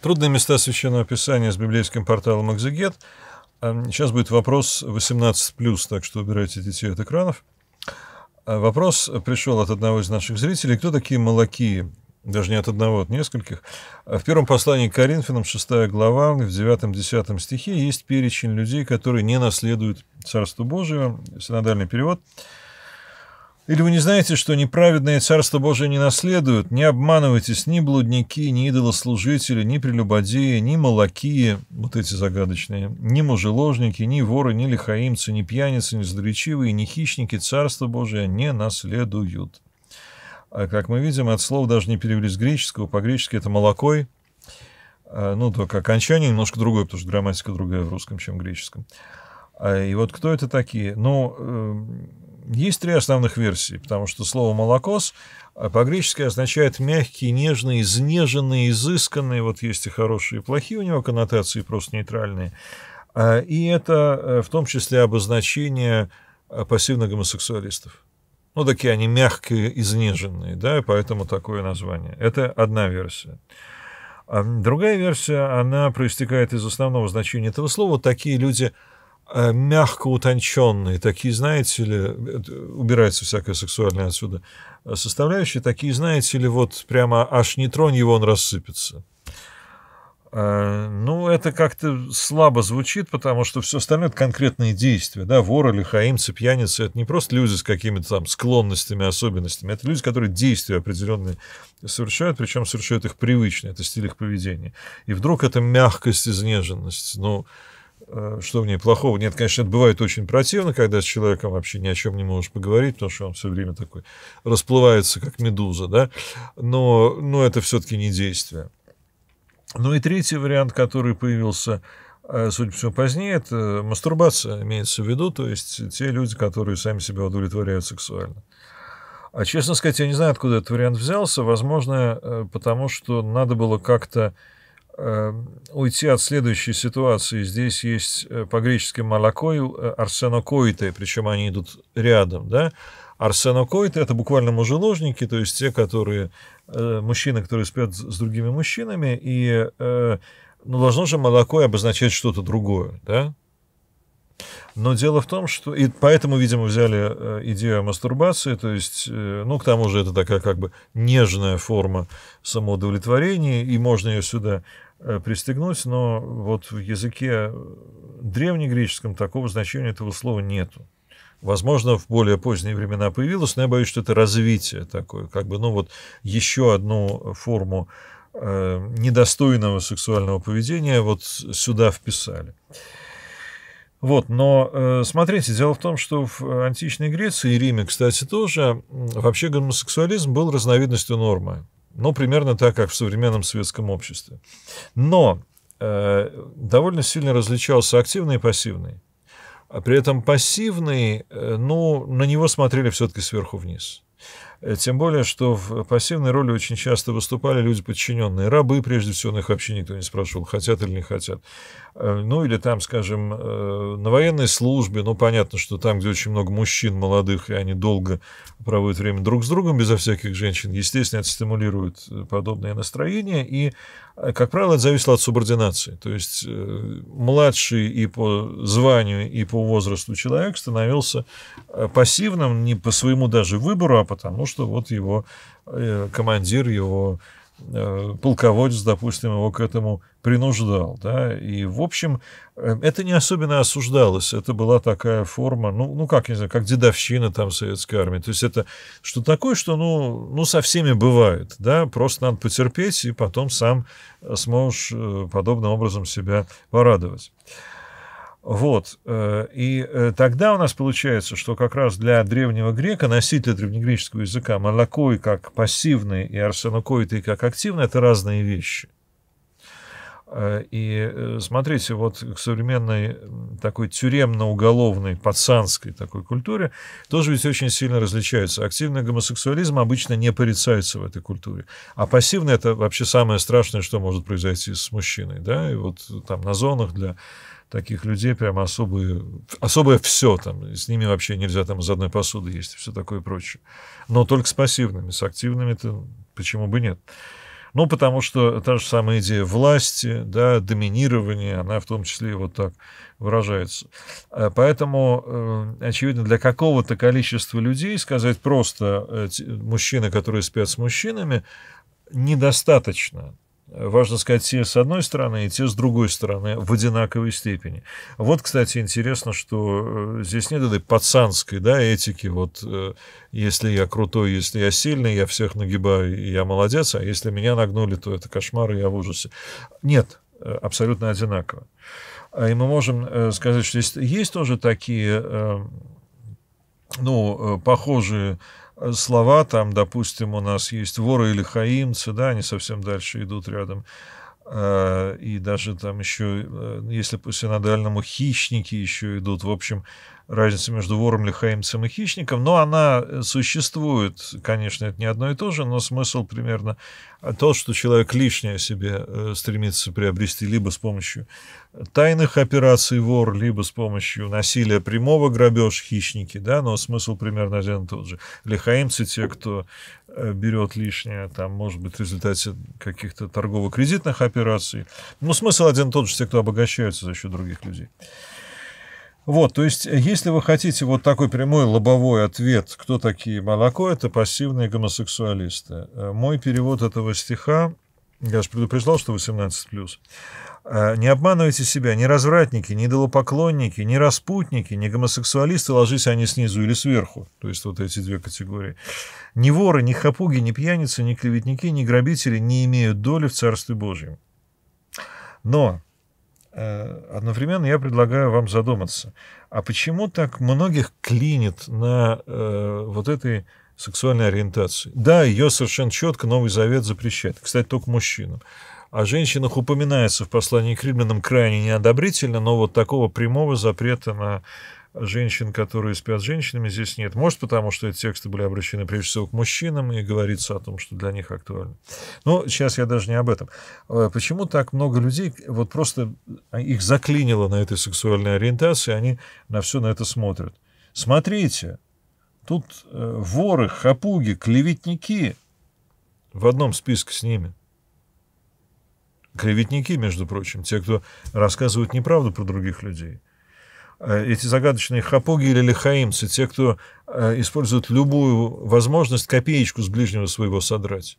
Трудные места Священного Писания с библейским порталом «Экзегет». Эм, сейчас будет вопрос 18+, так что убирайте детей от экранов. Э, вопрос пришел от одного из наших зрителей. Кто такие малакии? Даже не от одного, от нескольких. Э, в первом послании к Коринфянам, 6 глава, в 9-10 стихе есть перечень людей, которые не наследуют Царство Божие, синодальный перевод – или вы не знаете, что неправедное Царство Божие не наследуют? Не обманывайтесь ни блудники, ни идолослужители, ни прелюбодеи, ни молокии, вот эти загадочные, ни мужеложники, ни воры, ни лихаимцы, ни пьяницы, ни злоречивые, ни хищники Царство Божие не наследуют. А как мы видим, от слова даже не перевели с греческого, по-гречески это «молокой», а, ну, только окончание немножко другое, потому что грамматика другая в русском, чем в греческом. А, и вот кто это такие? Ну, эм, есть три основных версии, потому что слово «молокос» по-гречески означает «мягкий, нежный, изнеженный, изысканный». Вот есть и хорошие, и плохие у него коннотации, просто нейтральные. А, и это э, в том числе обозначение э, пассивных гомосексуалистов. Ну, такие они мягкие, изнеженные, да, и поэтому такое название. Это одна версия. А, другая версия, она проистекает из основного значения этого слова. Такие люди – Э, мягко утонченные, такие, знаете ли, убирается всякое сексуальное отсюда, э, составляющие, такие, знаете ли, вот прямо аж не тронь его, он рассыпется. Э, ну, это как-то слабо звучит, потому что все остальное — это конкретные действия. Да? Воры, лихаимцы, пьяницы — это не просто люди с какими-то там склонностями, особенностями. Это люди, которые действия определенные совершают, причем совершают их привычно, это стиль их поведения. И вдруг это мягкость, изнеженность. Ну, но Э, что в ней плохого? Нет, конечно, это бывает очень противно, когда с человеком вообще ни о чем не можешь поговорить, потому что он все время такой расплывается, как медуза, да, но, но это все-таки не действие. Ну и третий вариант, который появился, э, судя по всему, позднее, это мастурбация имеется в виду, то есть те люди, которые сами себя удовлетворяют сексуально. А честно сказать, я не знаю, откуда этот вариант взялся. Возможно, э, потому что надо было как-то Э, уйти от следующей ситуации. Здесь есть э, по-гречески малакой, э, арсенокоиты, причем они идут рядом, да. Арсенокоиты – это буквально мужеложники, то есть те, которые, мужчины, которые спят с другими мужчинами, и, ну, должно же молоко обозначать что-то другое, да. Но дело в том, что... И поэтому, видимо, взяли идею о мастурбации, то есть, ну, к тому же это такая как бы нежная форма самоудовлетворения, и можно ее сюда Э, пристегнуть, но вот в языке древнегреческом такого значения этого слова нету. Возможно, в более поздние времена появилось, но я боюсь, что это развитие такое, как бы, ну вот еще одну форму э, недостойного сексуального поведения вот сюда вписали. Вот, но э, смотрите, дело в том, что в античной Греции и Риме, кстати, тоже вообще гомосексуализм был разновидностью нормы. Ну, примерно так, как в современном светском обществе. Но э, довольно сильно различался активный и пассивный. А при этом пассивный, э, ну, на него смотрели все-таки сверху вниз. Э, тем более, что в пассивной роли очень часто выступали люди подчиненные. Рабы, прежде всего, на их вообще никто не спрашивал, хотят или не хотят. Э, ну, или там, скажем, э, на военной службе, ну, понятно, что там, где очень много мужчин молодых, и они долго проводят время друг с другом безо всяких женщин, естественно, это стимулирует подобное настроение. И, как правило, это зависело от субординации. То есть младший и по званию, и по возрасту человек становился пассивным не по своему даже выбору, а потому что вот его э, командир, его э, полководец, допустим, его к этому принуждал. Да? И, в общем, э, это не особенно осуждалось. Это была такая форма, ну, ну как, не знаю, как дедовщина там советской армии. То есть это что такое, что ну, ну со всеми бывает. Да? Просто надо потерпеть, и потом сам сможешь подобным образом себя порадовать. Вот. Э, и э, тогда у нас получается, что как раз для древнего грека, носителя древнегреческого языка, малакой как пассивный и арсенокоиты как активный – это разные вещи. Э, и смотрите, вот к современной такой тюремно-уголовной пацанской такой культуре тоже ведь очень сильно различаются. Активный гомосексуализм обычно не порицается в этой культуре. А пассивный – это вообще самое страшное, что может произойти с мужчиной. Да? И вот там на зонах для таких людей прям особые, особое все там. С ними вообще нельзя там из одной посуды есть, все такое прочее. Но только с пассивными, с активными-то почему бы нет? Ну, потому что та же самая идея власти, да, доминирования, она в том числе вот так выражается. Э, поэтому, э, очевидно, для какого-то количества людей сказать просто э, мужчины, которые спят с мужчинами, недостаточно. Важно сказать, те с одной стороны и те с другой стороны в одинаковой степени. Вот, кстати, интересно, что э, здесь нет этой пацанской да, этики. Вот э, если я крутой, если я сильный, я всех нагибаю, и я молодец, а если меня нагнули, то это кошмар, и я в ужасе. Нет, э, абсолютно одинаково. А и мы можем сказать, что есть, есть тоже такие, ну, похожие слова, там, допустим, у нас есть воры или хаимцы, да, они совсем дальше идут рядом, э, и даже там еще, э, если по синодальному, хищники еще идут, в общем, разница между вором, лихаимцем и хищником, но она э, существует, конечно, это не одно и то же, но смысл примерно то, что человек лишнее себе э, стремится приобрести либо с помощью тайных операций вор, либо с помощью насилия прямого грабеж хищники, да, но смысл примерно один и тот же. Лихаимцы те, кто э, берет лишнее, там, может быть, в результате каких-то торгово-кредитных операций. Но смысл один и тот же, те, кто обогащаются за счет других людей. Вот, то есть, э, если вы хотите вот такой прямой лобовой ответ, кто такие молоко, это пассивные гомосексуалисты. Э, мой перевод этого стиха, я же предупреждал, что 18+. Э, не обманывайте себя, не развратники, не долопоклонники, не распутники, не гомосексуалисты, ложись они снизу или сверху, то есть вот эти две категории. Ни воры, ни хапуги, ни пьяницы, ни клеветники, ни грабители не имеют доли в Царстве Божьем. Но Э, одновременно я предлагаю вам задуматься, а почему так многих клинит на э, вот этой сексуальной ориентации? Да, ее совершенно четко Новый Завет запрещает, кстати, только мужчинам. О женщинах упоминается в послании к римлянам крайне неодобрительно, но вот такого прямого запрета на женщин, которые спят с женщинами, здесь нет. Может, потому что эти тексты были обращены прежде всего к мужчинам и говорится о том, что для них актуально. Но сейчас я даже не об этом. Э, почему так много людей, вот просто их заклинило на этой сексуальной ориентации, они на все на это смотрят. Смотрите, тут э, воры, хапуги, клеветники в одном списке с ними. Клеветники, между прочим, те, кто рассказывают неправду про других людей – Э, эти загадочные хапуги или лихаимцы, те, кто э, используют любую возможность копеечку с ближнего своего содрать.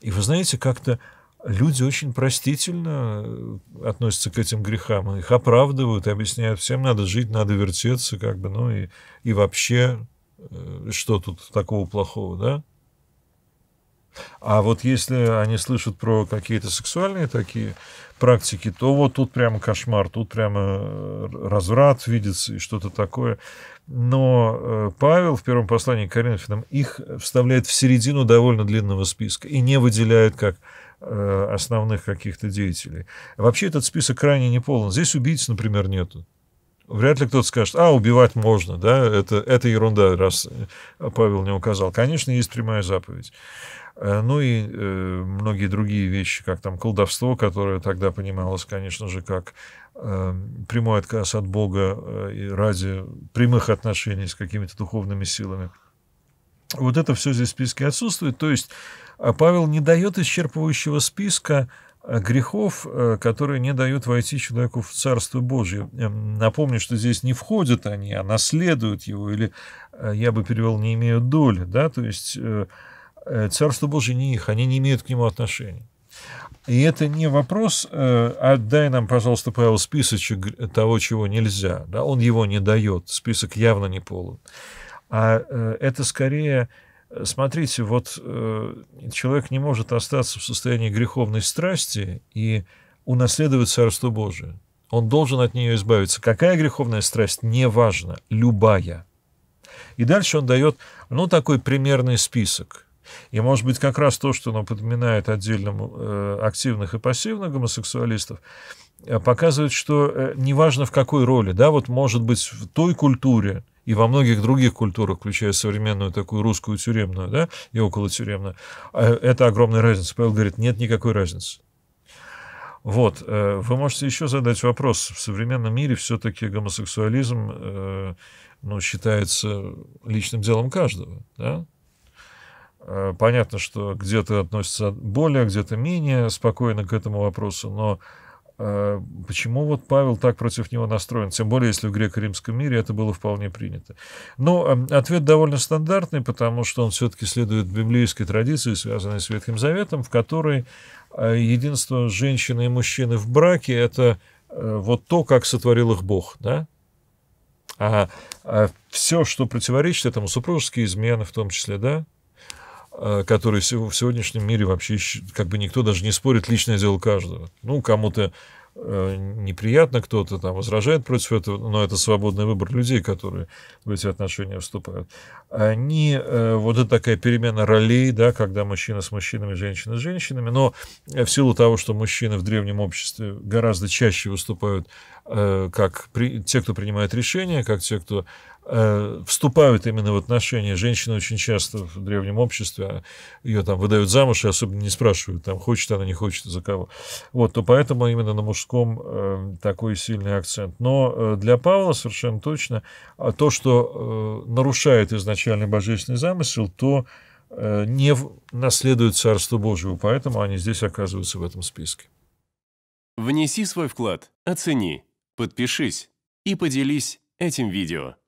И вы знаете, как-то люди очень простительно э, относятся к этим грехам, их оправдывают, объясняют, всем надо жить, надо вертеться, как бы, ну и, и вообще, что тут такого плохого, да? А вот если они слышат про какие-то сексуальные такие практики, то вот тут прямо кошмар, тут прямо э, разврат видится и что-то такое. Но э, Павел в первом послании к Коринфянам их вставляет в середину довольно длинного списка и не выделяет как э, основных каких-то деятелей. Вообще этот список крайне неполн. Здесь убийц, например, нету вряд ли кто-то скажет, а, убивать можно, да, это, это ерунда, раз э, Павел не указал. Конечно, есть прямая заповедь. Э, ну и э, многие другие вещи, как там колдовство, которое тогда понималось, конечно же, как э, прямой отказ от Бога э, и ради прямых отношений с какими-то духовными силами. Вот это все здесь в списке отсутствует. То есть э, Павел не дает исчерпывающего списка Э, грехов, э, которые не дают войти человеку в Царство Божье. Эм, напомню, что здесь не входят они, а наследуют его, или э, я бы перевел, не имеют доли, да, то есть Царство Божье не их, они не имеют к нему отношения. И это не вопрос, отдай нам, пожалуйста, Павел, списочек того, чего нельзя. Да? Он его не дает, список явно не полон. А это скорее Э, смотрите, вот э, человек не может остаться в состоянии греховной страсти и унаследовать Царство Божие. Он должен от нее избавиться. Какая греховная страсть? Неважно. Любая. И дальше он дает, ну, такой примерный список – и, может быть, как раз то, что напоминает отдельно э, активных и пассивных гомосексуалистов, э, показывает, что э, неважно в какой роли, да, вот может быть в той культуре и во многих других культурах, включая современную такую русскую тюремную, да, и около тюремную, э, это огромная разница. Павел говорит, нет никакой разницы. Вот, вы можете еще задать вопрос. В современном мире все-таки гомосексуализм ну, считается личным делом каждого. Да? Э, понятно, что где-то относятся более, где-то менее спокойно к этому вопросу, но э, Почему вот Павел так против него настроен? Тем более, если в греко-римском мире это было вполне принято. Ну, а, ответ довольно стандартный, потому что он все-таки следует библейской традиции, связанной с Ветхим Заветом, в которой э, единство женщины и мужчины в браке – это вот то, как сотворил их Бог, да? А, а все, что противоречит этому, супружеские измены в том числе, да, Э, которые в сегодняшнем мире вообще как бы никто даже не спорит, личное дело каждого. Ну, кому-то э, неприятно, кто-то там возражает против этого, но это свободный выбор людей, которые в эти отношения вступают. Они, э, вот это такая перемена ролей, да, когда мужчина с мужчинами, женщина с женщинами, но в силу того, что мужчины в древнем обществе гораздо чаще выступают как при, те, кто принимает решения, как те, кто Э, вступают именно в отношения. Женщины очень часто в древнем обществе а, ее там выдают замуж и особенно не спрашивают, там хочет она, не хочет, за кого. Вот, то поэтому именно на мужском э, такой сильный акцент. Но э, для Павла совершенно точно а, то, что нарушает изначальный божественный замысел, то не наследует Царство Божьего, поэтому они здесь оказываются в этом списке. Внеси свой вклад, оцени, подпишись и поделись этим видео.